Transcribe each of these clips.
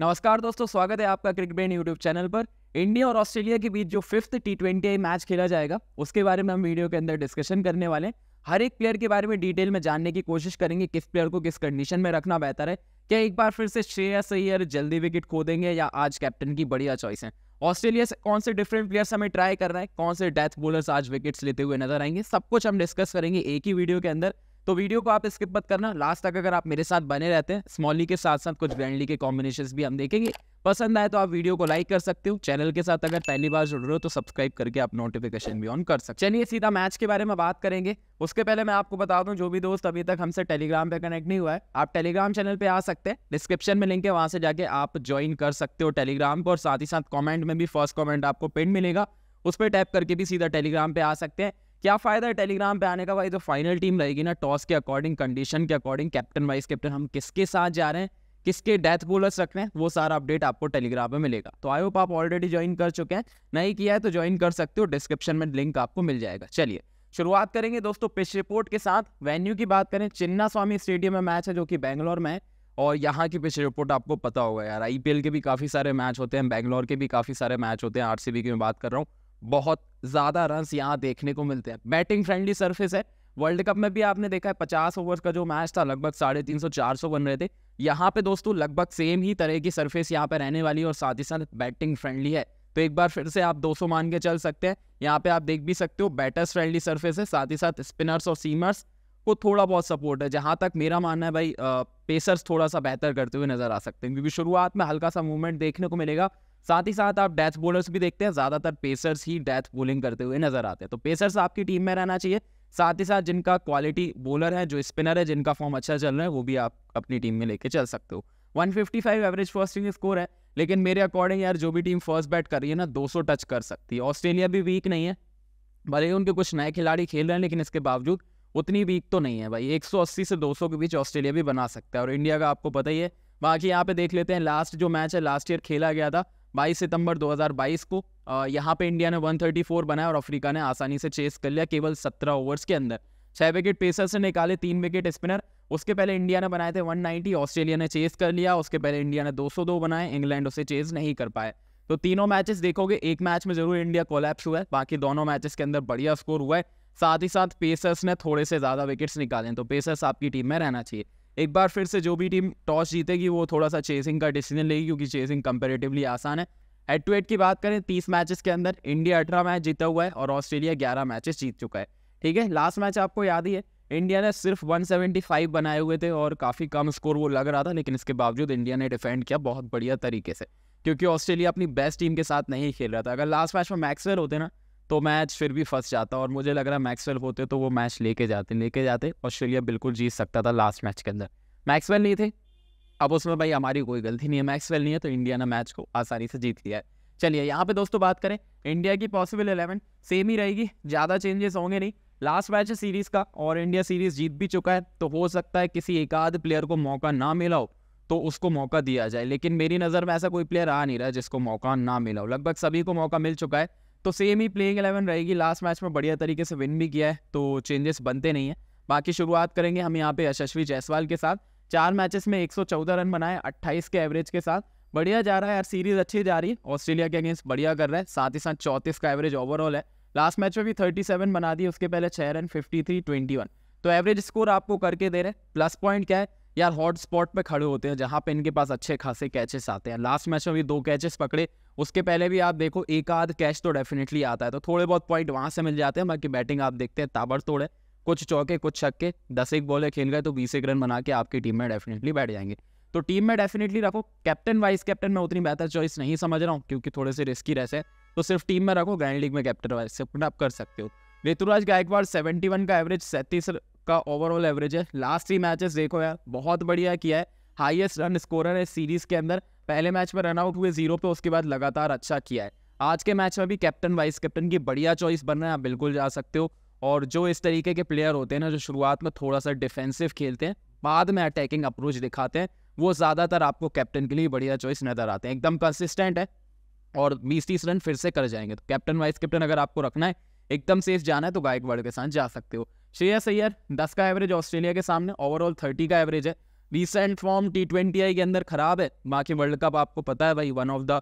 नमस्कार दोस्तों स्वागत है आपका क्रिकेट ब्रेन यूट्यूब चैनल पर इंडिया और ऑस्ट्रेलिया के बीच जो फिफ्थ टी ट्वेंटी मैच खेला जाएगा उसके बारे में हम वीडियो के अंदर डिस्कशन करने वाले हैं हर एक प्लेयर के बारे में डिटेल में जानने की कोशिश करेंगे किस प्लेयर को किस कंडीशन में रखना बेहतर है क्या एक बार फिर से श्रेयस अय्यर जल्दी विकेट खो देंगे या आज कैप्टन की बढ़िया चॉइस है ऑस्ट्रेलिया से कौन से डिफरेंट प्लेयर्स हमें ट्राई कर रहे हैं कौन से डेथ बोलर्स आज विकेट्स लेते हुए नजर आएंगे सब कुछ हम डिस्कस करेंगे एक ही वीडियो के अंदर तो वीडियो को आप स्किप मत करना लास्ट तक अगर आप मेरे साथ बने रहते हैं स्मॉली के साथ साथ कुछ ब्रांडली के कॉम्बिनेशन भी हम देखेंगे पसंद आए तो आप वीडियो को लाइक कर सकते हो चैनल के साथ अगर पहली बार जुड़ रहे हो तो सब्सक्राइब करके आप नोटिफिकेशन भी ऑन कर सकते चलिए सीधा मैच के बारे में बात करेंगे उसके पहले मैं आपको बता दूं जो भी दोस्त अभी तक हमसे टेलीग्राम पे कनेक्ट नहीं हुआ है आप टेलीग्राम चैनल पे आ सकते हैं डिस्क्रिप्शन में लिंक है वहां से जाके आप ज्वाइन कर सकते हो टेलीग्राम को और साथ ही साथ कॉमेंट में भी फर्स्ट कॉमेंट आपको पिन मिलेगा उस पर टैप करके भी सीधा टेलीग्राम पे आ सकते हैं क्या फायदा है टेलीग्राम पे आने का भाई जो फाइनल टीम रहेगी ना टॉस के अकॉर्डिंग कंडीशन के अकॉर्डिंग कैप्टन वाइस कैप्टन हम किसके साथ जा रहे हैं किसके डेथ बोलर्स रख रहे हैं वो सारा अपडेट आपको टेलीग्राम में मिलेगा तो आई होप आप ऑलरेडी ज्वाइन कर चुके हैं नहीं किया है तो ज्वाइन कर सकते हो डिस्क्रिप्शन में लिंक आपको मिल जाएगा चलिए शुरुआत करेंगे दोस्तों पिच रिपोर्ट के साथ वेन्यू की बात करें चिन्ना स्वामी स्टेडियम में मैच है जो कि बैंगलोर में है और यहाँ की पिच रिपोर्ट आपको पता होगा यार आईपीएल के भी काफ़ी सारे मैच होते हैं बैंगलोर के भी काफ़ी सारे मैच होते हैं आरसीबी की मैं बात कर रहा हूँ बहुत ज़्यादा रन यहाँ देखने को मिलते हैं बैटिंग फ्रेंडली सर्फेस है वर्ल्ड कप में भी आपने देखा है पचास ओवर का जो मैच था लगभग साढ़े तीन सौ चार सौ बन रहे थे यहाँ पे दोस्तों लगभग सेम ही तरह की सर्फेस यहाँ पे रहने वाली है और साथ ही साथ बैटिंग फ्रेंडली है तो एक बार फिर से आप 200 मान के चल सकते हैं यहाँ पे आप देख भी सकते हो बैटर्स फ्रेंडली सर्फेस है साथ ही साथ स्पिनर्स और सीमर्स को थोड़ा बहुत सपोर्ट है जहाँ तक मेरा मानना है भाई पेसर्स थोड़ा सा बेहतर करते हुए नजर आ सकते हैं क्योंकि शुरुआत में हल्का सा मूवमेंट देखने को मिलेगा साथ ही साथ आप डेथ बोलर्स भी देखते हैं ज़्यादातर पेसर्स ही डेथ बोलिंग करते हुए नजर आते हैं तो पेसर्स आपकी टीम में रहना चाहिए साथ ही साथ जिनका क्वालिटी बोलर है जो स्पिनर है जिनका फॉर्म अच्छा चल रहा है वो भी आप अपनी टीम में लेके चल सकते हो 155 एवरेज फर्स्ट इनिंग स्कोर है लेकिन मेरे अकॉर्डिंग यार जो भी टीम फर्स्ट बैट कर रही है ना 200 टच कर सकती है ऑस्ट्रेलिया भी वीक नहीं है भले ही उनके कुछ नए खिलाड़ी खेल रहे हैं लेकिन इसके बावजूद उतनी वीक तो नहीं है भाई 180 से 200 के बीच ऑस्ट्रेलिया भी बना सकता है और इंडिया का आपको पता ही है बाकी यहाँ पे देख लेते हैं लास्ट जो मैच है लास्ट ईयर खेला गया था 22 सितंबर 2022 को यहाँ पे इंडिया ने 134 बनाया और अफ्रीका ने आसानी से चेस कर लिया केवल 17 ओवर्स के अंदर छः विकेट पेसर्स से निकाले तीन विकेट स्पिनर उसके पहले इंडिया ने बनाए थे 190 ऑस्ट्रेलिया ने चेस कर लिया उसके पहले इंडिया ने 202 बनाए इंग्लैंड उसे चेस नहीं कर पाए तो तीनों मैचेस देखोगे एक मैच में जरूर इंडिया कोलैप्स हुआ है बाकी दोनों मैचेस के अंदर बढ़िया स्कोर हुआ है साथ ही साथ पेसर्स ने थोड़े से ज़्यादा विकेट्स निकाले तो पेसर्स आपकी टीम में रहना चाहिए एक बार फिर से जो भी टीम टॉस जीतेगी वो थोड़ा सा चेसिंग का डिसीजन लेगी क्योंकि चेसिंग कंपेरेटिवली आसान है हेड टू हेड की बात करें तीस मैचेस के अंदर इंडिया अठारह मैच जीता हुआ है और ऑस्ट्रेलिया ग्यारह मैचेस जीत चुका है ठीक है लास्ट मैच आपको याद ही है इंडिया ने सिर्फ 175 बनाए हुए थे और काफ़ी कम स्कोर वो लग रहा था लेकिन इसके बावजूद इंडिया ने डिफेंड किया बहुत बढ़िया तरीके से क्योंकि ऑस्ट्रेलिया अपनी बेस्ट टीम के साथ नहीं खेल रहा था अगर लास्ट मैच में मैक्सवेल होते ना तो मैच फिर भी फंस जाता और मुझे लग रहा है मैक्सवेल होते तो वो मैच लेके जाते लेके जाते ऑस्ट्रेलिया बिल्कुल जीत सकता था लास्ट मैच के अंदर मैक्सवेल नहीं थे अब उसमें भाई हमारी कोई गलती नहीं है मैक्सवेल नहीं है तो इंडिया ने मैच को आसानी से जीत लिया है चलिए यहाँ पे दोस्तों बात करें इंडिया की पॉसिबल इलेवन सेम ही रहेगी ज़्यादा चेंजेस होंगे नहीं लास्ट मैच है सीरीज़ का और इंडिया सीरीज़ जीत भी चुका है तो हो सकता है किसी एक आध प्लेयर को मौका ना मिला हो तो उसको मौका दिया जाए लेकिन मेरी नज़र में ऐसा कोई प्लेयर आ नहीं रहा जिसको मौका ना मिला हो लगभग सभी को मौका मिल चुका है तो सेम ही प्लेइंग एलेवन रहेगी लास्ट मैच में बढ़िया तरीके से विन भी किया है तो चेंजेस बनते नहीं है बाकी शुरुआत करेंगे हम यहाँ पे यशस्वी जायसवाल के साथ चार मैचेस में 114 रन बनाए 28 के एवरेज के साथ बढ़िया जा रहा है यार सीरीज अच्छी जा रही है ऑस्ट्रेलिया के अगेंस्ट बढ़िया कर रहा है साथ ही साथ चौंतीस का एवरेज ओवरऑल है लास्ट मैच में भी 37 बना दी उसके पहले छः रन 53 21 तो एवरेज स्कोर आपको करके दे रहे हैं प्लस पॉइंट क्या है यार हॉट स्पॉट पे खड़े होते हैं जहाँ पे इनके पास अच्छे खासे कैचेस आते हैं लास्ट मैच में भी दो कैचेस पकड़े उसके पहले भी आप देखो एक आध कैच तो डेफिनेटली आता है तो थोड़े बहुत पॉइंट वहाँ से मिल जाते हैं बाकी बैटिंग आप देखते हैं ताबड़ तोड़े कुछ चौके कुछ छक्के दस एक बॉले खेल गए तो बीस एक रन बना के आपकी टीम में डेफिनेटली बैठ जाएंगे तो टीम में डेफिनेटली रखो कैप्टन वाइस कैप्टन में उतनी बेहतर चॉइस नहीं समझ रहा हूँ क्योंकि थोड़े से रिस्की रहते हैं तो सिर्फ टीम में रखो ग्रैंड लीग में कैप्टन वाइस से आप कर सकते हो ऋतुराज गायकवाड़ 71 का एवरेज सैंतीस का ओवरऑल एवरेज है लास्ट थ्री मैचेस देखो यार बहुत बढ़िया किया है हाईएस्ट रन स्कोरर है सीरीज के अंदर पहले मैच में रन आउट हुए जीरो पे उसके बाद लगातार अच्छा किया है आज के मैच में भी कैप्टन वाइस कैप्टन की बढ़िया चॉइस बन रहे हैं आप बिल्कुल जा सकते हो और जो इस तरीके के प्लेयर होते हैं ना जो शुरुआत में थोड़ा सा डिफेंसिव खेलते हैं बाद में अटैकिंग अप्रोच दिखाते हैं वो ज़्यादातर आपको कैप्टन के लिए बढ़िया चॉइस नज़र आते हैं एकदम कंसिस्टेंट है और बीस तीस रन फिर से कर जाएंगे तो कैप्टन वाइस कैप्टन अगर आपको रखना है एकदम सेफ जाना है तो गायकवाड़ के साथ जा सकते हो श्रेयस सैयर दस का एवरेज ऑस्ट्रेलिया के सामने ओवरऑल थर्टी का एवरेज है recent form T twenty I के अंदर खराब है बाकी वर्ल्ड कप आपको पता है भाई one of the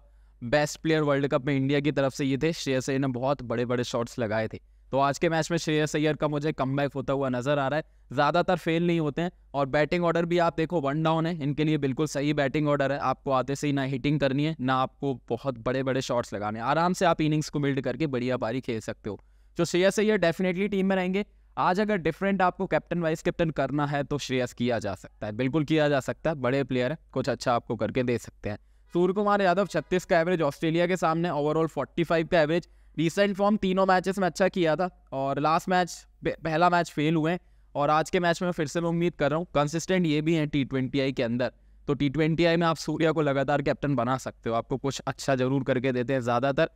best player world cup में इंडिया की तरफ से ये थे श्रेयस अय्यर ने बहुत बड़े बड़े शॉट्स लगाए थे तो आज के मैच में श्रेयस सैयर का मुझे कम होता हुआ नजर आ रहा है ज़्यादातर फेल नहीं होते हैं और बैटिंग ऑर्डर भी आप देखो वन डाउन है इनके लिए बिल्कुल सही बैटिंग ऑर्डर है आपको आते से ही ना हिटिंग करनी है ना आपको बहुत बड़े बड़े शॉट्स लगाने आराम से आप इनिंग्स को बिल्ड करके बढ़िया पारी खेल सकते हो तो श्रेयस सैयर डेफिनेटली टीम में रहेंगे आज अगर डिफरेंट आपको कैप्टन वाइस कैप्टन करना है तो श्रेयस किया जा सकता है बिल्कुल किया जा सकता है बड़े प्लेयर कुछ अच्छा आपको करके दे सकते हैं सूर्य कुमार यादव छत्तीस का एवरेज ऑस्ट्रेलिया के सामने ओवरऑल फाइव का एवरेज रिसेंट फॉर्म तीनों मैचेस में अच्छा किया था और लास्ट मैच पहला मैच फेल हुए और आज के मैच में फिर से मैं उम्मीद कर रहा हूँ कंसिस्टेंट ये भी हैं टी ट्वेंटी के अंदर तो टी ट्वेंटी में आप सूर्या को लगातार कैप्टन बना सकते हो आपको कुछ अच्छा जरूर करके देते हैं ज़्यादातर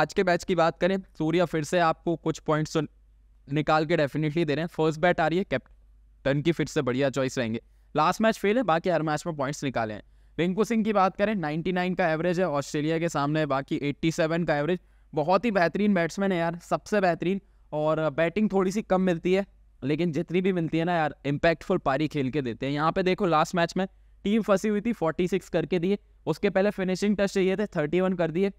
आज के मैच की बात करें सूर्या फिर से आपको कुछ पॉइंट्स निकाल के डेफिनेटली दे रहे हैं फर्स्ट बैट आ रही है कैप्टन की फिर से बढ़िया चॉइस रहेंगे लास्ट मैच फेल है बाकी हर मैच में पॉइंट्स निकाले हैं रिंकू सिंह की बात करें 99 का एवरेज है ऑस्ट्रेलिया के सामने बाकी 87 का एवरेज बहुत ही बेहतरीन बैट्समैन है यार सबसे बेहतरीन और बैटिंग थोड़ी सी कम मिलती है लेकिन जितनी भी मिलती है ना यार इम्पैक्टफुल पारी खेल के देते हैं यहाँ पे देखो लास्ट मैच में टीम फंसी हुई थी 46 करके दिए उसके पहले फिनिशिंग टच चाहिए थे 31 कर दिए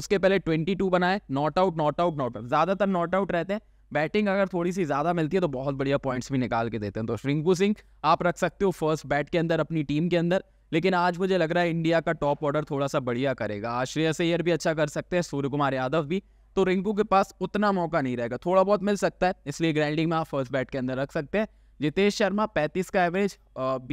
उसके पहले 22 बनाए not out not out not out ज़्यादातर नॉट आउट रहते हैं बैटिंग अगर थोड़ी सी ज़्यादा मिलती है तो बहुत बढ़िया पॉइंट्स भी निकाल के देते हैं तो श्रिंकू सिंह आप रख सकते हो फर्स्ट बैट के अंदर अपनी टीम के अंदर लेकिन आज मुझे लग रहा है इंडिया का टॉप ऑर्डर थोड़ा सा बढ़िया करेगा आश्रय सैयर भी अच्छा कर सकते हैं सूर्य कुमार यादव भी तो रिंकू के पास उतना मौका नहीं रहेगा थोड़ा बहुत मिल सकता है इसलिए ग्राइंडिंग में आप फर्स्ट बैट के अंदर रख सकते हैं जितेश शर्मा पैंतीस का एवरेज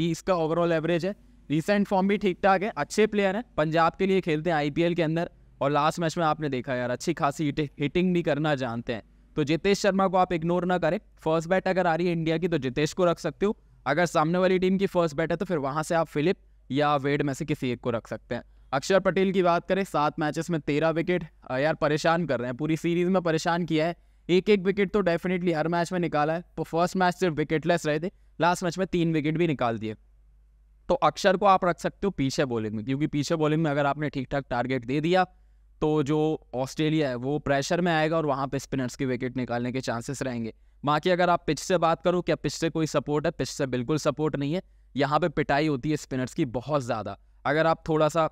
बीस का ओवरऑल एवरेज है रिसेंट फॉर्म भी ठीक ठाक है अच्छे प्लेयर हैं पंजाब के लिए खेलते हैं आईपीएल के अंदर और लास्ट मैच में आपने देखा यार अच्छी खासी हिटिंग भी करना जानते हैं तो जितेश शर्मा को आप इग्नोर ना करें फर्स्ट बैट अगर आ रही है इंडिया की तो जितेश को रख सकते हो अगर सामने वाली टीम की फर्स्ट बैट है तो फिर वहाँ से आप फिलिप या वेड में से किसी एक को रख सकते हैं अक्षर पटेल की बात करें सात मैचेस में तेरह विकेट यार परेशान कर रहे हैं पूरी सीरीज में परेशान किया है एक एक विकेट तो डेफिनेटली हर मैच में निकाला है तो फर्स्ट मैच सिर्फ विकेटलेस रहे थे लास्ट मैच में तीन विकेट भी निकाल दिए तो अक्षर को आप रख सकते हो पीछे बॉलिंग में क्योंकि पीछे बॉलिंग में अगर आपने ठीक ठाक टारगेट दे दिया तो जो ऑस्ट्रेलिया है वो प्रेशर में आएगा और वहाँ पे स्पिनर्स की विकेट निकालने के चांसेस रहेंगे बाकी अगर आप पिच से बात करो क्या पिच से कोई सपोर्ट है पिच से बिल्कुल सपोर्ट नहीं है यहाँ पे पिटाई होती है स्पिनर्स की बहुत ज़्यादा अगर आप थोड़ा सा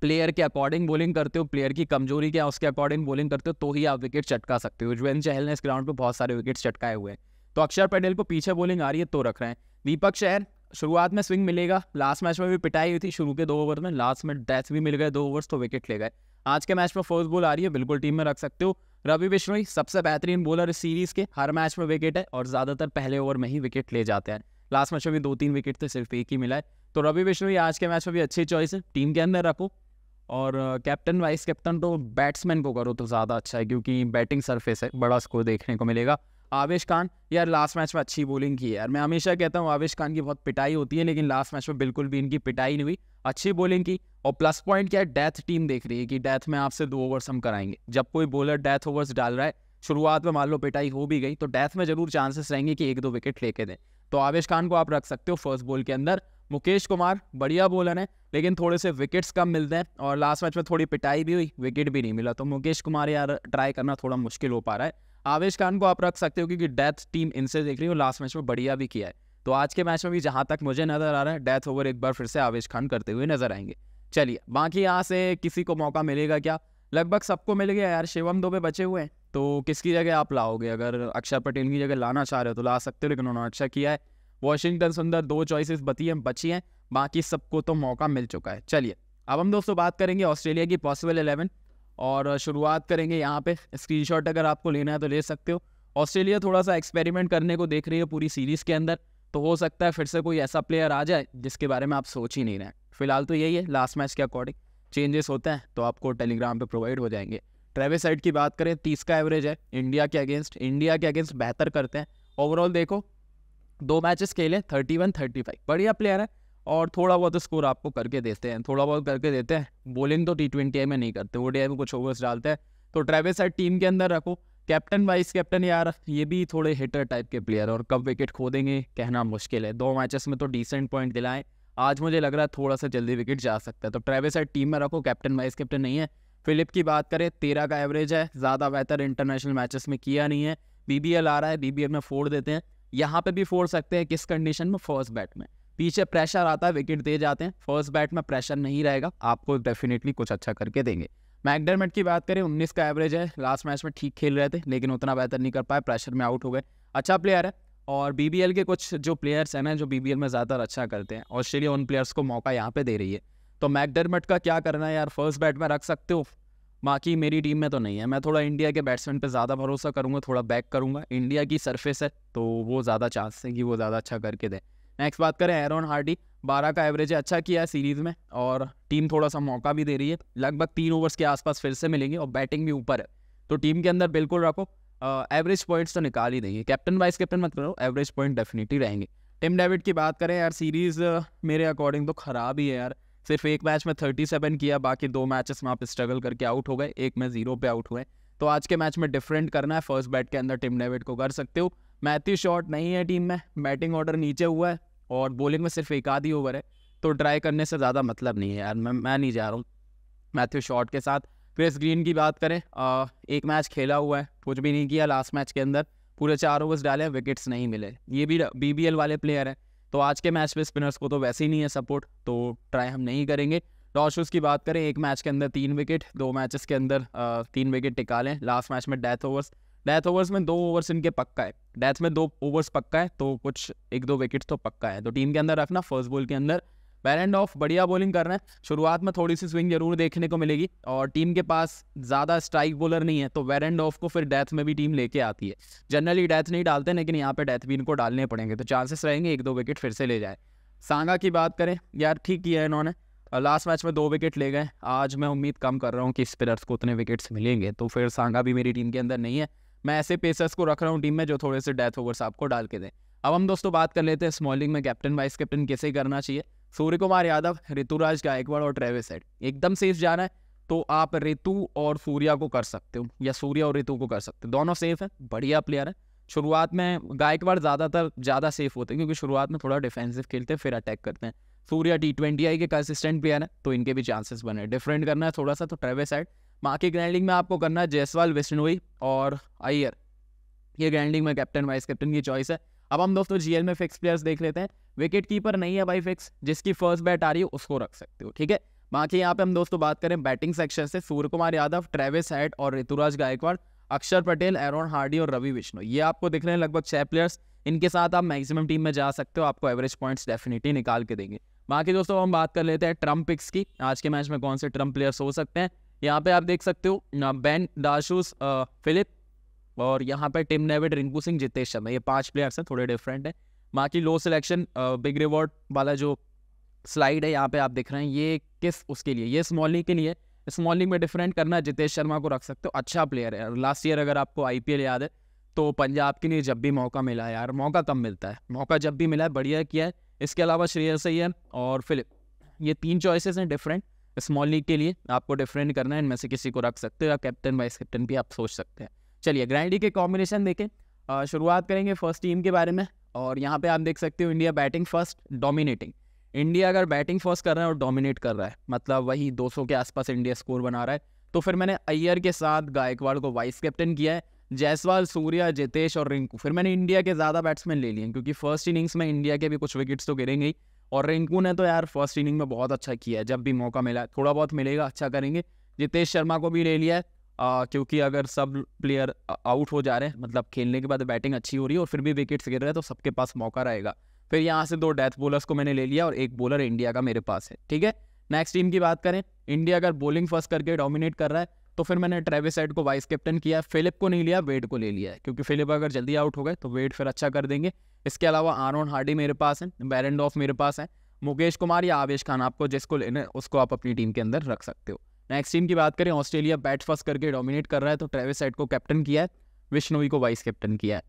प्लेयर के अकॉर्डिंग बॉलिंग करते हो प्लेयर की कमजोरी क्या उसके अकॉर्डिंग बॉलिंग करते हो तो ही आप विकेट चटका सकते हो जुएन चहल ने इस ग्राउंड पर बहुत सारे विकेट चटकाए हुए हैं तो अक्षर पटेल को पीछे बॉलिंग आ रही है तो रख रहे हैं दीपक शहर शुरुआत में स्विंग मिलेगा लास्ट मैच में भी पिटाई हुई थी शुरू के दो ओवर में लास्ट में डेथ भी मिल गए दो ओवर्स तो विकेट ले गए आज के मैच में फर्स्ट बॉल आ रही है बिल्कुल टीम में रख सकते हो रवि बिश्नोई सबसे बेहतरीन बॉलर इस सीरीज के हर मैच में विकेट है और ज़्यादातर पहले ओवर में ही विकेट ले जाते हैं लास्ट मैच में भी दो तीन विकेट थे सिर्फ एक ही मिला है तो रवि बिश्नोई आज के मैच में भी अच्छी चॉइस है टीम के अंदर रखो और कैप्टन वाइस कैप्टन तो बैट्समैन को करो तो ज़्यादा अच्छा है क्योंकि बैटिंग सरफेस है बड़ा स्कोर देखने को मिलेगा आवेश खान यार लास्ट मैच में अच्छी बॉलिंग की है यार मैं हमेशा कहता हूँ आवेश खान की बहुत पिटाई होती है लेकिन लास्ट मैच में बिल्कुल भी इनकी पिटाई नहीं हुई अच्छी बॉलिंग की और प्लस पॉइंट क्या है डेथ टीम देख रही है कि डेथ में आपसे दो ओवर्स हम कराएंगे जब कोई बॉलर डेथ ओवर्स डाल रहा है शुरुआत में मान लो पिटाई हो भी गई तो डेथ में जरूर चांसेस रहेंगे कि एक दो विकेट लेके दें तो आवेश खान को आप रख सकते हो फर्स्ट बॉल के अंदर मुकेश कुमार बढ़िया बॉलर है लेकिन थोड़े से विकेट्स कम मिलते हैं और लास्ट मैच में थोड़ी पिटाई भी हुई विकेट भी नहीं मिला तो मुकेश कुमार यार ट्राई करना थोड़ा मुश्किल हो पा रहा है आवेश खान को आप रख सकते हो क्योंकि डेथ टीम इनसे देख रही हो लास्ट मैच में बढ़िया भी किया है तो आज के मैच में भी जहाँ तक मुझे नजर आ रहा है डेथ ओवर एक बार फिर से आवेश खान करते हुए नजर आएंगे चलिए बाकी यहाँ से किसी को मौका मिलेगा क्या लगभग सबको मिल गया यार शिवम दो पे बचे हुए हैं तो किसकी जगह आप लाओगे अगर अक्षर पटेल की जगह लाना चाह रहे हो तो ला सकते हो लेकिन उन्होंने अच्छा किया है वॉशिंगटन सुंदर दो चॉइसेस बती हैं बची हैं बाकी सबको तो मौका मिल चुका है चलिए अब हम दोस्तों बात करेंगे ऑस्ट्रेलिया की पॉसिबल इलेवन और शुरुआत करेंगे यहाँ पे स्क्रीनशॉट अगर आपको लेना है तो ले सकते हो ऑस्ट्रेलिया थोड़ा सा एक्सपेरिमेंट करने को देख रही है पूरी सीरीज़ के अंदर तो हो सकता है फिर से कोई ऐसा प्लेयर आ जाए जिसके बारे में आप सोच ही नहीं रहे फिलहाल तो यही है लास्ट मैच के अकॉर्डिंग चेंजेस होते हैं तो आपको टेलीग्राम पर प्रोवाइड हो जाएंगे ट्रेवे साइड की बात करें तीस का एवरेज है इंडिया के अगेंस्ट इंडिया के अगेंस्ट बेहतर करते हैं ओवरऑल देखो दो मैचेस खेले थर्टी वन थर्टी फाइव बढ़िया प्लेयर है और थोड़ा बहुत स्कोर आपको करके देते हैं थोड़ा बहुत करके देते हैं बॉलिंग तो टी ट्वेंटी में नहीं करते वो डी में कुछ ओवर्स डालते हैं तो ट्रेविस साइड टीम के अंदर रखो कैप्टन वाइस कैप्टन यार ये भी थोड़े हिटर टाइप के प्लेयर और कब विकेट खो देंगे कहना मुश्किल है दो मैचेस में तो डिसेंट पॉइंट दिलाएं आज मुझे लग रहा है थोड़ा सा जल्दी विकेट जा सकता है तो ट्रेविस साइड टीम में रखो कैप्टन वाइस कैप्टन नहीं है फिलिप की बात करें तेरह का एवरेज है ज़्यादा बेहतर इंटरनेशनल मैचेस में किया नहीं है बी आ रहा है बी में फोड़ देते हैं यहाँ पर भी फोड़ सकते हैं किस कंडीशन में फर्स्ट बैट में पीछे प्रेशर आता है विकेट दे जाते हैं फर्स्ट बैट में प्रेशर नहीं रहेगा आपको डेफिनेटली कुछ अच्छा करके देंगे मैकडरमेट की बात करें 19 का एवरेज है लास्ट मैच में ठीक खेल रहे थे लेकिन उतना बेहतर नहीं कर पाए प्रेशर में आउट हो गए अच्छा प्लेयर है और बी के कुछ जो प्लेयर्स हैं ना जो बी में ज़्यादातर अच्छा करते हैं ऑस्ट्रेलिया उन प्लेयर्स को मौका यहाँ पर दे रही है तो मैकडरमेट का क्या करना है यार फर्स्ट बैट में रख सकते हो बाकी मेरी टीम में तो नहीं है मैं थोड़ा इंडिया के बैट्समैन पे ज़्यादा भरोसा करूँगा थोड़ा बैक करूँगा इंडिया की सरफेस है तो वो ज़्यादा चांस है कि वो ज़्यादा अच्छा करके दें नेक्स्ट बात करें एरोन हार्डी बारह का एवरेज अच्छा किया है सीरीज में और टीम थोड़ा सा मौका भी दे रही है लगभग तीन ओवर्स के आसपास फिर से मिलेंगे और बैटिंग भी ऊपर है तो टीम के अंदर बिल्कुल रखो एवरेज पॉइंट्स तो निकाल ही देंगे कैप्टन वाइस कैप्टन मत करो एवरेज पॉइंट डेफिनेटली रहेंगे टिम डेविड की बात करें यार सीरीज मेरे अकॉर्डिंग तो खराब ही है यार सिर्फ एक मैच में थर्टी सेवन किया बाकी दो मैचेस में आप स्ट्रगल करके आउट हो गए एक में जीरो पे आउट हुए तो आज के मैच में डिफरेंट करना है फर्स्ट बैट के अंदर टिम डेविड को कर सकते हो मैथ्यू शॉट नहीं है टीम में बैटिंग ऑर्डर नीचे हुआ है और बॉलिंग में सिर्फ एक आधी ओवर है तो ट्राई करने से ज़्यादा मतलब नहीं है यार मैं मैं नहीं जा रहा हूँ मैथ्यू शॉट के साथ क्रिस ग्रीन की बात करें आ, एक मैच खेला हुआ है कुछ भी नहीं किया लास्ट मैच के अंदर पूरे चार ओवर्स डाले विकेट्स नहीं मिले ये भी बी वाले प्लेयर हैं तो आज के मैच में स्पिनर्स को तो वैसे ही नहीं है सपोर्ट तो ट्राई हम नहीं करेंगे टॉशूज़ की बात करें एक मैच के अंदर तीन विकेट दो मैचेस के अंदर तीन विकेट टिका लें लास्ट मैच में डेथ ओवर्स डेथ ओवर्स में दो ओवर्स इनके पक्का है डेथ में दो ओवर्स पक्का है तो कुछ एक दो विकेट्स तो पक्का है तो टीम के अंदर रखना फर्स्ट बॉल के अंदर एंड ऑफ बढ़िया बॉलिंग कर रहे हैं शुरुआत में थोड़ी सी स्विंग जरूर देखने को मिलेगी और टीम के पास ज़्यादा स्ट्राइक बॉलर नहीं है तो एंड ऑफ को फिर डेथ में भी टीम लेके आती है जनरली डेथ नहीं डालते लेकिन यहाँ पे डेथ भी इनको डालने पड़ेंगे तो चांसेस रहेंगे एक दो विकेट फिर से ले जाए सांगा की बात करें यार ठीक किया है इन्होंने लास्ट मैच में दो विकेट ले गए आज मैं उम्मीद कम कर रहा हूँ कि स्पिनर्स को उतने विकेट्स मिलेंगे तो फिर सांगा भी मेरी टीम के अंदर नहीं है मैं ऐसे पेसर्स को रख रहा हूँ टीम में जो थोड़े से डेथ ओवर्स आपको डाल के दें अब हम दोस्तों बात कर लेते हैं स्मॉलिंग में कैप्टन वाइस कैप्टन कैसे करना चाहिए सूर्य कुमार यादव ऋतुराज गायकवाड़ और ट्रेविस हेड एकदम सेफ जाना है तो आप ऋतु और सूर्या को कर सकते हो या सूर्य और ऋतु को कर सकते हो दोनों सेफ है बढ़िया प्लेयर है शुरुआत में गायकवाड़ ज़्यादातर ज़्यादा सेफ होते हैं क्योंकि शुरुआत में थोड़ा डिफेंसिव खेलते हैं फिर अटैक करते हैं सूर्या टी ट्वेंटी आई के कंसिस्टेंट प्लेयर है तो इनके भी चांसेस बने डिफरेंट करना है थोड़ा सा तो ट्रेवे साइड बाकी ग्रैंडिंग में आपको करना है जयसवाल विष्णुई और अय्यर ये ग्रैंडिंग में कैप्टन वाइस कैप्टन की चॉइस है अब हम दोस्तों जीएल में फिक्स प्लेयर्स देख लेते हैं विकेट कीपर नहीं है भाई फिक्स जिसकी फर्स्ट बैट आ रही है उसको रख सकते हो ठीक है बाकी यहाँ पे हम दोस्तों बात करें बैटिंग सेक्शन से Suryakumar Yadav Travis Head और ऋतुराज गायकवाड़ अक्षर पटेल एरोन हार्डी और रवि विष्णु ये आपको दिख रहे हैं लगभग छह प्लेयर्स इनके साथ आप मैक्सिमम टीम में जा सकते हो आपको एवरेज पॉइंट्स डेफिनेटली निकाल के देंगे बाकी दोस्तों हम बात कर लेते हैं ट्रम्प पिक्स की आज के मैच में कौन से ट्रम्प प्लेयर्स हो सकते हैं यहाँ पे आप देख सकते हो बैन दाशूस फिलिप और यहाँ पे टिम नेविड रिंकू सिंह जितेश शर्मा ये पांच प्लेयर्स हैं थोड़े डिफरेंट हैं बाकी लो सिलेक्शन बिग रिवॉर्ड वाला जो स्लाइड है यहाँ पे आप देख रहे हैं ये किस उसके लिए ये स्मॉल लीग के लिए स्मॉल लीग में डिफरेंट करना जितेश शर्मा को रख सकते हो अच्छा प्लेयर है लास्ट ईयर अगर आपको आई याद है तो पंजाब के लिए जब भी मौका मिला यार मौका कम मिलता है मौका जब भी मिला है बढ़िया किया है इसके अलावा श्रेयस सैयर और फिलिप ये तीन चॉइसेस हैं डिफरेंट स्मॉल लीग के लिए आपको डिफरेंट करना है इनमें से किसी को रख सकते हो या कैप्टन वाइस कैप्टन भी आप सोच सकते हैं चलिए ग्रैंडी के कॉम्बिनेशन देखें शुरुआत करेंगे फर्स्ट टीम के बारे में और यहाँ पे आप देख सकते हो India batting first dominating India अगर बैटिंग फर्स्ट कर रहा है और डोमिनेट कर रहा है मतलब वही 200 के आसपास इंडिया स्कोर बना रहा है तो फिर मैंने अय्यर के साथ गायकवाड़ को वाइस कैप्टन किया है जयसवाल सूर्या जितेश और रिंकू फिर मैंने इंडिया के ज़्यादा बैट्समैन ले लिए क्योंकि फर्स्ट इनिंग्स में इंडिया के भी कुछ विकेट्स तो गिरेंगे ही और रिंकू ने तो यार फर्स्ट इनिंग में बहुत अच्छा किया है जब भी मौका मिला है थोड़ा बहुत मिलेगा अच्छा करेंगे जितेश शर्मा को भी ले लिया है क्योंकि अगर सब प्लेयर आउट हो जा रहे हैं मतलब खेलने के बाद बैटिंग अच्छी हो रही है और फिर भी विकेट्स गिर रहे हैं तो सबके पास मौका रहेगा फिर यहाँ से दो डेथ बोलर्स को मैंने ले लिया और एक बॉलर इंडिया का मेरे पास है ठीक है नेक्स्ट टीम की बात करें इंडिया अगर बॉलिंग फर्स्ट करके डोमिनेट कर रहा है तो फिर मैंने ट्रेविस हेड को वाइस कैप्टन किया फिलिप को नहीं लिया वेड को ले लिया है क्योंकि फिलिप अगर जल्दी आउट हो गए तो वेड फिर अच्छा कर देंगे इसके अलावा आरोन हार्डी मेरे पास है बैरेंड ऑफ मेरे पास है मुकेश कुमार या आवेश खान आपको जिसको लेने उसको आप अपनी टीम के अंदर रख सकते हो नेक्स्ट टीम की बात करें ऑस्ट्रेलिया बैट फर्स्ट करके डोमिनेट कर रहा है तो ट्रेविस हेड को कैप्टन किया है विश्नोई को वाइस कैप्टन किया है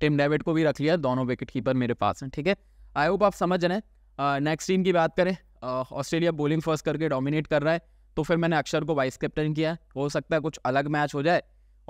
टिम डेविड को भी रख लिया दोनों विकेट कीपर मेरे पास हैं ठीक है आई होप आप समझ रहे हैं नेक्स्ट uh, टीम की बात करें ऑस्ट्रेलिया बॉलिंग फर्स्ट करके डोमिनेट कर रहा है तो फिर मैंने अक्षर को वाइस कैप्टन किया हो सकता है कुछ अलग मैच हो जाए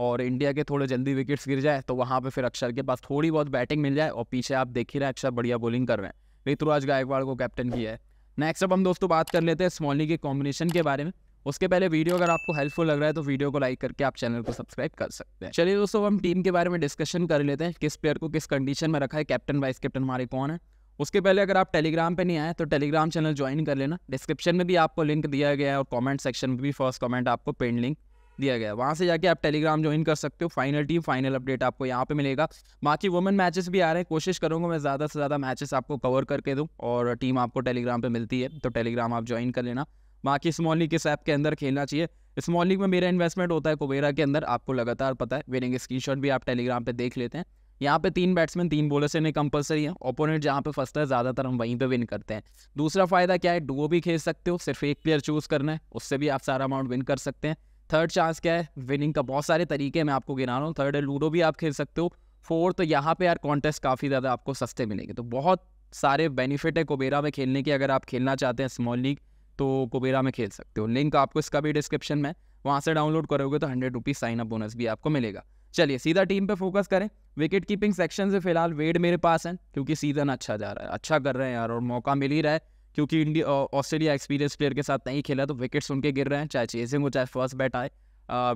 और इंडिया के थोड़े जल्दी विकेट्स गिर जाए तो वहाँ पे फिर अक्षर के पास थोड़ी बहुत बैटिंग मिल जाए और पीछे आप देख ही रहे हैं अक्षर बढ़िया बॉलिंग कर रहे हैं ऋतुराज गायकवाड़ को कैप्टन किया है नेक्स्ट अब हम दोस्तों बात कर लेते हैं स्मॉली के कॉम्बिनेशन के बारे में उसके पहले वीडियो अगर आपको हेल्पफुल लग रहा है तो वीडियो को लाइक करके आप चैनल को सब्सक्राइब कर सकते हैं चलिए दोस्तों हम टीम के बारे में डिस्कशन कर लेते हैं किस प्लेयर को किस कंडीशन में रखा है कैप्टन वाइस कैप्टन हमारे कौन है उसके पहले अगर आप टेलीग्राम पे नहीं आए तो टेलीग्राम चैनल ज्वाइन कर लेना डिस्क्रिप्शन में भी आपको लिंक दिया गया है और कमेंट सेक्शन में भी फर्स्ट कमेंट आपको पेन लिंक दिया गया है वहाँ से जाके आप टेलीग्राम ज्वाइन कर सकते हो फाइनल टीम फाइनल अपडेट आपको यहाँ पे मिलेगा बाकी वुमेन मैचेस भी आ रहे हैं कोशिश करूँगा मैं ज़्यादा से ज़्यादा मैचेस आपको कवर करके दूँ और टीम आपको टेलीग्राम पर मिलती है तो टेलीग्राम आप ज्वाइन कर लेना बाकी स्मॉल लीग इस ऐप के अंदर खेलना चाहिए स्मॉल लीग में मेरा इन्वेस्टमेंट होता है कुबेरा के अंदर आपको लगातार पता है विनिंग स्क्रीनशॉट भी आप टेलीग्राम पे देख लेते हैं यहाँ पे तीन बैट्समैन तीन बॉलर से नहीं कंपलसरी है ओपोनेंट जहाँ पे फंसता है ज़्यादातर हम वहीं पे विन करते हैं दूसरा फ़ायदा क्या है डुओ भी खेल सकते हो सिर्फ एक प्लेयर चूज़ करना है उससे भी आप सारा अमाउंट विन कर सकते हैं थर्ड चांस क्या है विनिंग का बहुत सारे तरीके मैं आपको गिना रहा हूँ थर्ड है लूडो भी आप खेल सकते हो फोर्थ तो यहाँ पे यार कॉन्टेस्ट काफ़ी ज़्यादा आपको सस्ते मिलेंगे तो बहुत सारे बेनिफिट है कुबेरा में खेलने के अगर आप खेलना चाहते हैं स्मॉल लीग तो कोबेरा में खेल सकते हो लिंक आपको इसका भी डिस्क्रिप्शन में वहाँ से डाउनलोड करोगे तो hundred rupees sign up bonus भी आपको मिलेगा चलिए सीधा टीम पे फोकस करें विकेट कीपिंग सेक्शन से फिलहाल वेड मेरे पास हैं क्योंकि सीज़न अच्छा जा रहा है अच्छा कर रहे हैं यार और मौका मिल ही रहा है क्योंकि इंडिया ऑस्ट्रेलिया एक्सपीरियंस प्लेयर के साथ नहीं खेला तो विकेट्स उनके गिर रहे हैं चाहे चेसिंग हो चाहे फर्स्ट बैट आए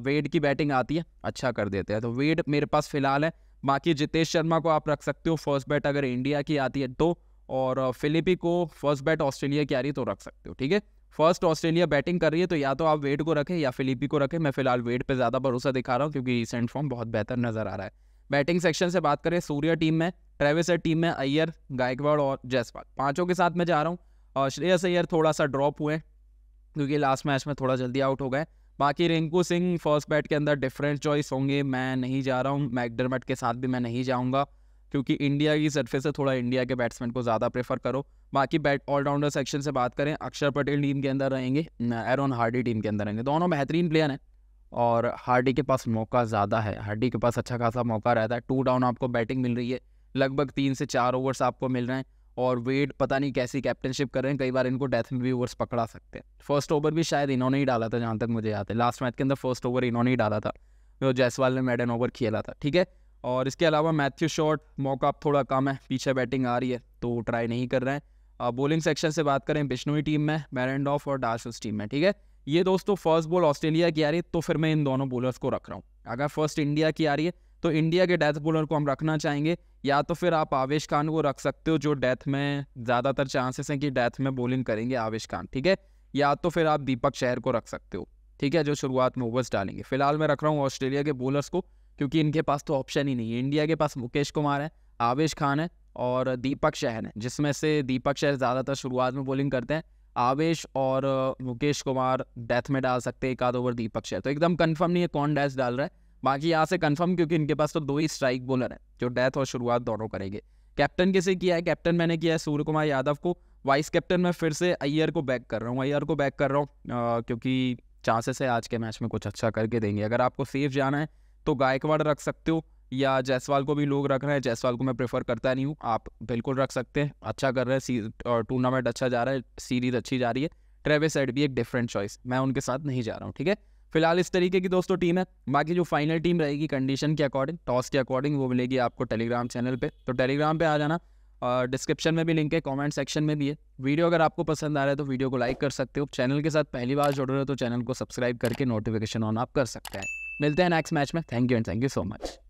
वेड की बैटिंग आती है अच्छा कर देते हैं तो वेड मेरे पास फिलहाल है बाकी जितेश शर्मा को आप रख सकते हो फर्स्ट बैट अगर इंडिया की आती है तो और फिलिपी को फर्स्ट बैट ऑस्ट्रेलिया की आ रही है तो रख सकते हो ठीक है फर्स्ट ऑस्ट्रेलिया बैटिंग कर रही है तो या तो आप वेड को रखें या फिलिपी को रखें मैं फिलहाल वेड पे ज़्यादा भरोसा दिखा रहा हूँ क्योंकि रिसेंट फॉर्म बहुत बेहतर नज़र आ रहा है बैटिंग सेक्शन से बात करें सूर्य टीम में ट्रेविसर टीम में अय्यर गायकवाड़ और जयसवाल पाँचों के साथ मैं जा रहा हूँ और श्रेयस अय्यर थोड़ा सा ड्रॉप हुए क्योंकि लास्ट मैच में थोड़ा जल्दी आउट हो गए बाकी रिंकू सिंह फर्स्ट बैट के अंदर डिफरेंट चॉइस होंगे मैं नहीं जा रहा हूँ मैकडरमट के साथ भी मैं नहीं जाऊँगा क्योंकि इंडिया की सरफेस से थोड़ा इंडिया के बैट्समैन को ज़्यादा प्रेफर करो बाकी बैट ऑलराउंडर सेक्शन से बात करें अक्षर पटेल टीम के अंदर रहेंगे एरोन हार्डी टीम के अंदर रहेंगे दोनों बेहतरीन प्लेयर हैं और हार्डी के पास मौका ज़्यादा है हार्डी के पास अच्छा खासा मौका रहता है टू डाउन आपको बैटिंग मिल रही है लगभग तीन से चार ओवर्स आपको मिल रहे हैं और वेड पता नहीं कैसी कैप्टनशिप कर रहे हैं कई बार इनको डेथ में भी ओवर्स पकड़ा सकते हैं फर्स्ट ओवर भी शायद इन्होंने ही डाला था जहाँ तक मुझे याद है लास्ट मैच के अंदर फर्स्ट ओवर इन्होंने ही डाला था जो जायसवाल ने मेडन ओवर खेला था ठीक है और इसके अलावा मैथ्यू शॉट अब थोड़ा कम है पीछे बैटिंग आ रही है तो ट्राई नहीं कर रहे हैं बॉलिंग सेक्शन से बात करें बिश्नोई टीम में मैरेंडॉफ और डार्सल्स टीम में ठीक है ये दोस्तों फर्स्ट बॉल ऑस्ट्रेलिया की आ रही है तो फिर मैं इन दोनों बॉलर्स को रख रहा हूँ अगर फर्स्ट इंडिया की आ रही है तो इंडिया के डेथ बॉलर को हम रखना चाहेंगे या तो फिर आप आवेश खान को रख सकते हो जो डेथ में ज़्यादातर चांसेस हैं कि डेथ में बॉलिंग करेंगे आवेश खान ठीक है या तो फिर आप दीपक शहर को रख सकते हो ठीक है जो शुरुआत में ओवर्स डालेंगे फिलहाल मैं रख रहा हूँ ऑस्ट्रेलिया के बॉलर्स को क्योंकि इनके पास तो ऑप्शन ही नहीं है इंडिया के पास मुकेश कुमार है आवेश खान है और दीपक शहन है जिसमें से दीपक शहर ज़्यादातर शुरुआत में बॉलिंग करते हैं आवेश और मुकेश कुमार डेथ में डाल सकते हैं एक आध ओवर दीपक शहर तो एकदम कन्फर्म नहीं है कौन डैश डाल रहा है बाकी यहाँ से कन्फर्म क्योंकि इनके पास तो दो ही स्ट्राइक बॉलर है जो डेथ और शुरुआत दोनों करेंगे कैप्टन किसे किया है कैप्टन मैंने किया है सूर्य कुमार यादव को वाइस कैप्टन मैं फिर से अय्यर को बैक कर रहा हूँ अय्यर को बैक कर रहा हूँ क्योंकि चांसेस है आज के मैच में कुछ अच्छा करके देंगे अगर आपको सेफ जाना है तो गायकवाड़ रख सकते हो या जैसवाल को भी लोग रख रहे हैं जैसवाल को मैं प्रेफर करता नहीं हूँ आप बिल्कुल रख सकते हैं अच्छा कर रहे हैं टूर्नामेंट अच्छा जा रहा है सीरीज अच्छी जा रही है ट्रेविस एड भी एक डिफरेंट चॉइस मैं उनके साथ नहीं जा रहा हूँ ठीक है फिलहाल इस तरीके की दोस्तों टीम है बाकी जो फाइनल टीम रहेगी कंडीशन के अकॉर्डिंग टॉस के अकॉर्डिंग वो मिलेगी आपको टेलीग्राम चैनल पे तो टेलीग्राम पे आ जाना और डिस्क्रिप्शन में भी लिंक है कमेंट सेक्शन में भी है वीडियो अगर आपको पसंद आ रहा है तो वीडियो को लाइक कर सकते हो चैनल के साथ पहली बार जुड़ रहे हो तो चैनल को सब्सक्राइब करके नोटिफिकेशन ऑन आप कर सकते हैं मिलते हैं नेक्स्ट मैच में thank you and thank you so much